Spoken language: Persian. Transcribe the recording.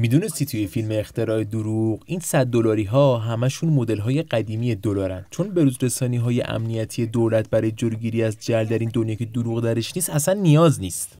میدونستی توی فیلم اختراع دروغ این صد دلاری ها همشون مدل های قدیمی دلارن چون بروز رسانی های امنیتی دولت برای جلوگیری از جل در این دنیا که دروغ درش نیست اصلا نیاز نیست